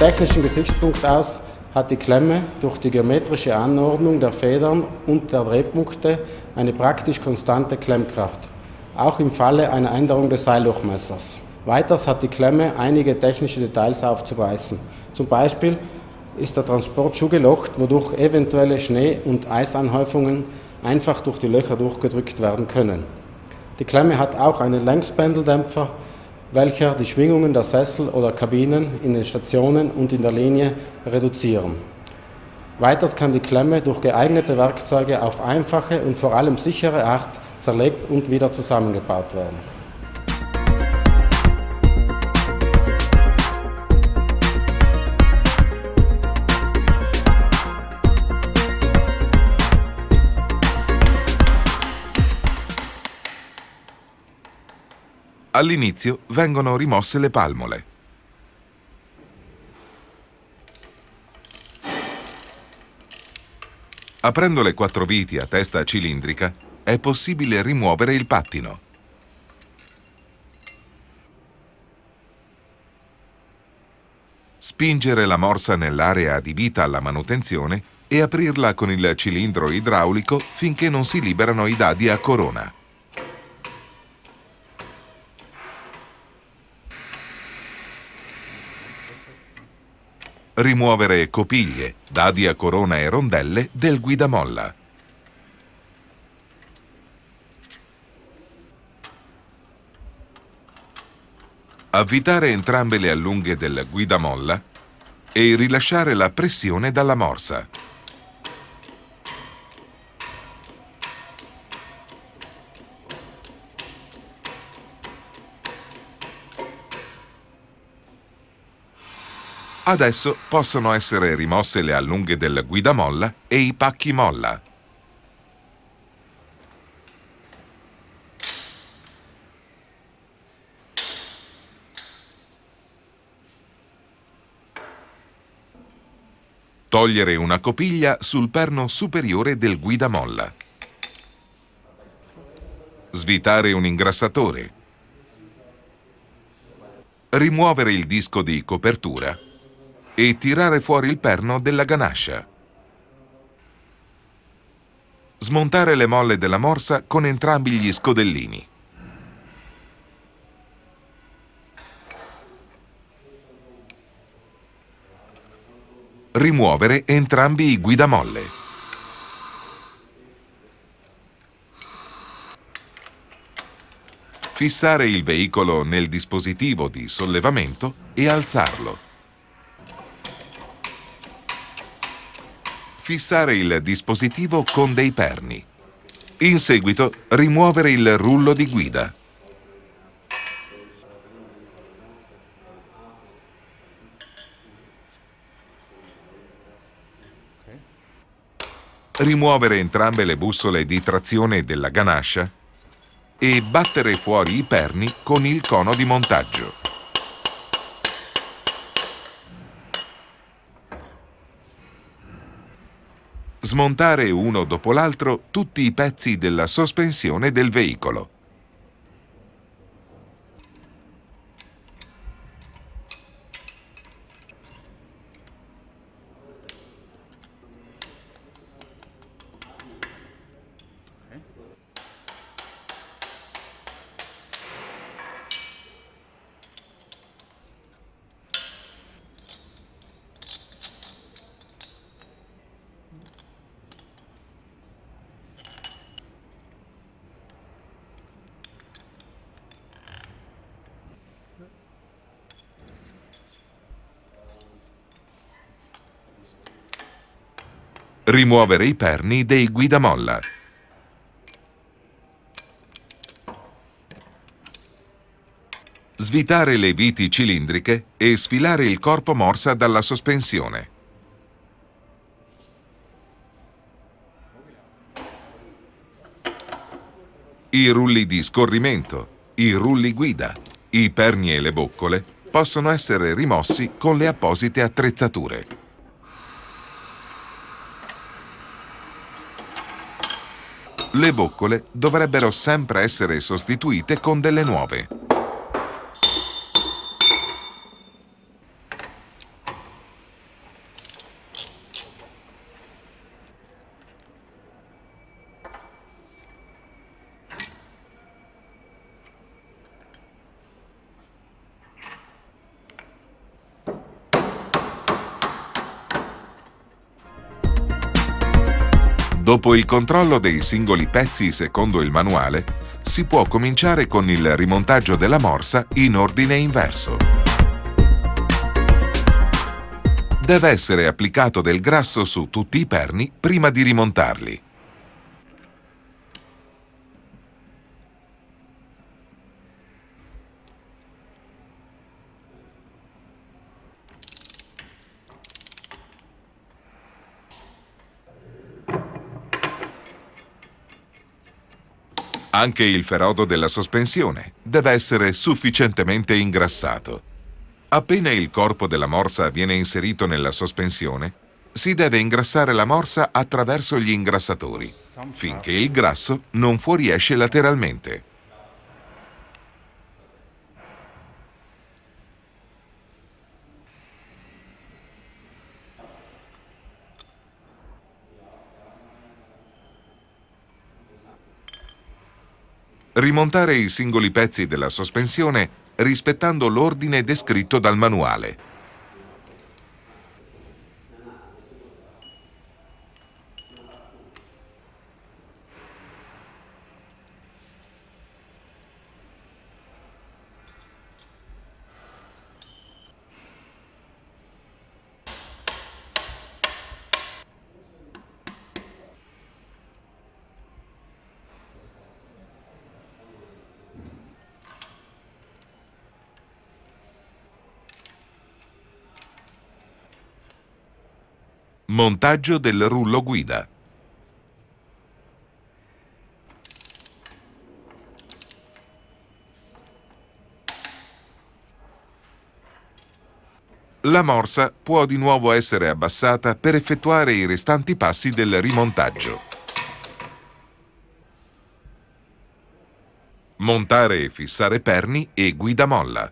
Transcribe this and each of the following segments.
technischen Gesichtspunkt aus hat die Klemme durch die geometrische Anordnung der Federn und der Drehpunkte eine praktisch konstante Klemmkraft, auch im Falle einer Änderung des Seildurchmessers. Weiters hat die Klemme einige technische Details aufzuweisen. Zum Beispiel ist der Transport schuhgelocht, wodurch eventuelle Schnee- und Eisanhäufungen einfach durch die Löcher durchgedrückt werden können. Die Klemme hat auch einen Längspendeldämpfer, welcher die Schwingungen der Sessel oder Kabinen in den Stationen und in der Linie reduzieren. Weiters kann die Klemme durch geeignete Werkzeuge auf einfache und vor allem sichere Art zerlegt und wieder zusammengebaut werden. All'inizio vengono rimosse le palmole. Aprendo le quattro viti a testa cilindrica, è possibile rimuovere il pattino. Spingere la morsa nell'area adibita alla manutenzione e aprirla con il cilindro idraulico finché non si liberano i dadi a corona. rimuovere copiglie, dadi a corona e rondelle del guidamolla. Avvitare entrambe le allunghe del guidamolla e rilasciare la pressione dalla morsa. Adesso possono essere rimosse le allunghe del guidamolla e i pacchi molla. Togliere una copiglia sul perno superiore del guidamolla. Svitare un ingrassatore. Rimuovere il disco di copertura e tirare fuori il perno della ganascia. Smontare le molle della morsa con entrambi gli scodellini. Rimuovere entrambi i guidamolle. Fissare il veicolo nel dispositivo di sollevamento e alzarlo. fissare il dispositivo con dei perni. In seguito rimuovere il rullo di guida. Rimuovere entrambe le bussole di trazione della ganascia e battere fuori i perni con il cono di montaggio. smontare uno dopo l'altro tutti i pezzi della sospensione del veicolo. Rimuovere i perni dei guidamolla. Svitare le viti cilindriche e sfilare il corpo morsa dalla sospensione. I rulli di scorrimento, i rulli guida, i perni e le boccole possono essere rimossi con le apposite attrezzature. le boccole dovrebbero sempre essere sostituite con delle nuove. Dopo il controllo dei singoli pezzi secondo il manuale, si può cominciare con il rimontaggio della morsa in ordine inverso. Deve essere applicato del grasso su tutti i perni prima di rimontarli. Anche il ferodo della sospensione deve essere sufficientemente ingrassato. Appena il corpo della morsa viene inserito nella sospensione, si deve ingrassare la morsa attraverso gli ingrassatori, finché il grasso non fuoriesce lateralmente. rimontare i singoli pezzi della sospensione rispettando l'ordine descritto dal manuale. Montaggio del rullo guida. La morsa può di nuovo essere abbassata per effettuare i restanti passi del rimontaggio. Montare e fissare perni e guida molla.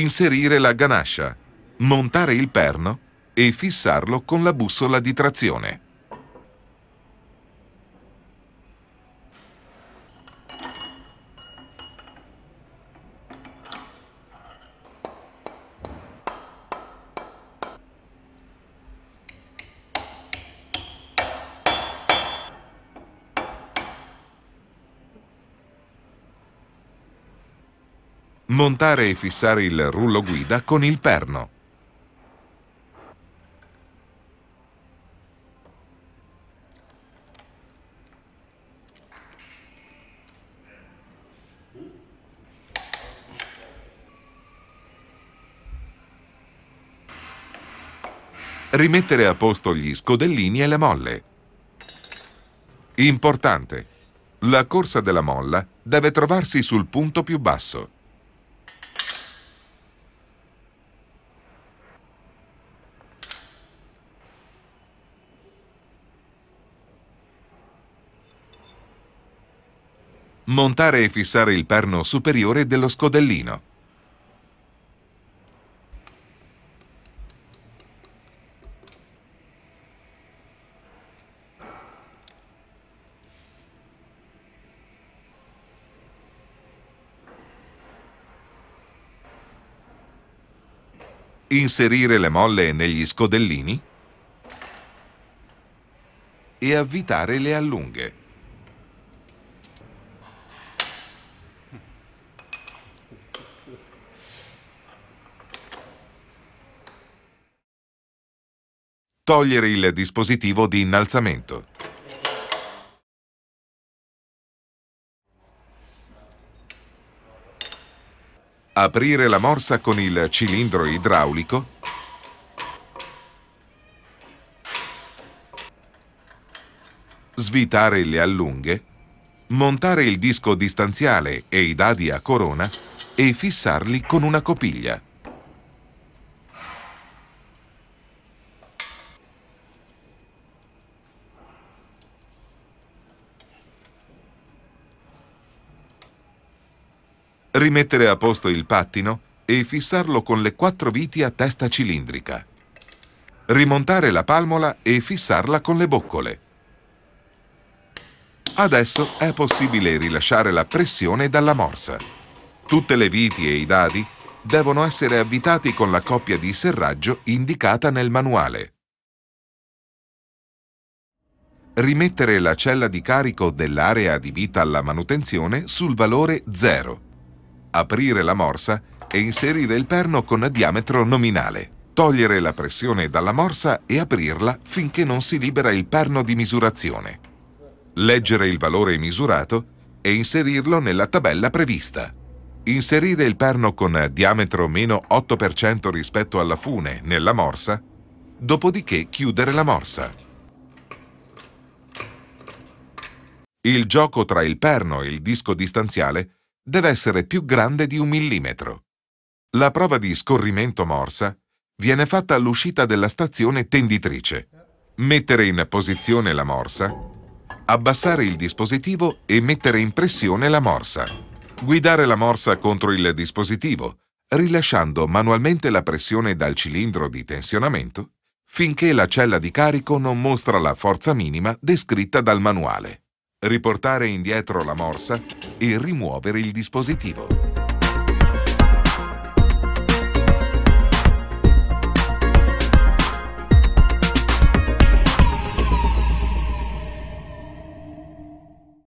inserire la ganascia, montare il perno e fissarlo con la bussola di trazione. montare e fissare il rullo guida con il perno. rimettere a posto gli scodellini e la molle. Importante! La corsa della molla deve trovarsi sul punto più basso. montare e fissare il perno superiore dello scodellino. Inserire le molle negli scodellini e avvitare le allunghe. togliere il dispositivo di innalzamento. Aprire la morsa con il cilindro idraulico svitare le allunghe, montare il disco distanziale e i dadi a corona e fissarli con una copiglia. rimettere a posto il pattino e fissarlo con le quattro viti a testa cilindrica. Rimontare la palmola e fissarla con le boccole. Adesso è possibile rilasciare la pressione dalla morsa. Tutte le viti e i dadi devono essere avvitati con la coppia di serraggio indicata nel manuale. Rimettere la cella di carico dell'area di vita alla manutenzione sul valore 0 aprire la morsa e inserire il perno con diametro nominale, togliere la pressione dalla morsa e aprirla finché non si libera il perno di misurazione, leggere il valore misurato e inserirlo nella tabella prevista. Inserire il perno con diametro meno 8% rispetto alla fune nella morsa, dopodiché chiudere la morsa. Il gioco tra il perno e il disco distanziale deve essere più grande di un millimetro. La prova di scorrimento morsa viene fatta all'uscita della stazione tenditrice. Mettere in posizione la morsa, abbassare il dispositivo e mettere in pressione la morsa. Guidare la morsa contro il dispositivo, rilasciando manualmente la pressione dal cilindro di tensionamento finché la cella di carico non mostra la forza minima descritta dal manuale riportare indietro la morsa e rimuovere il dispositivo.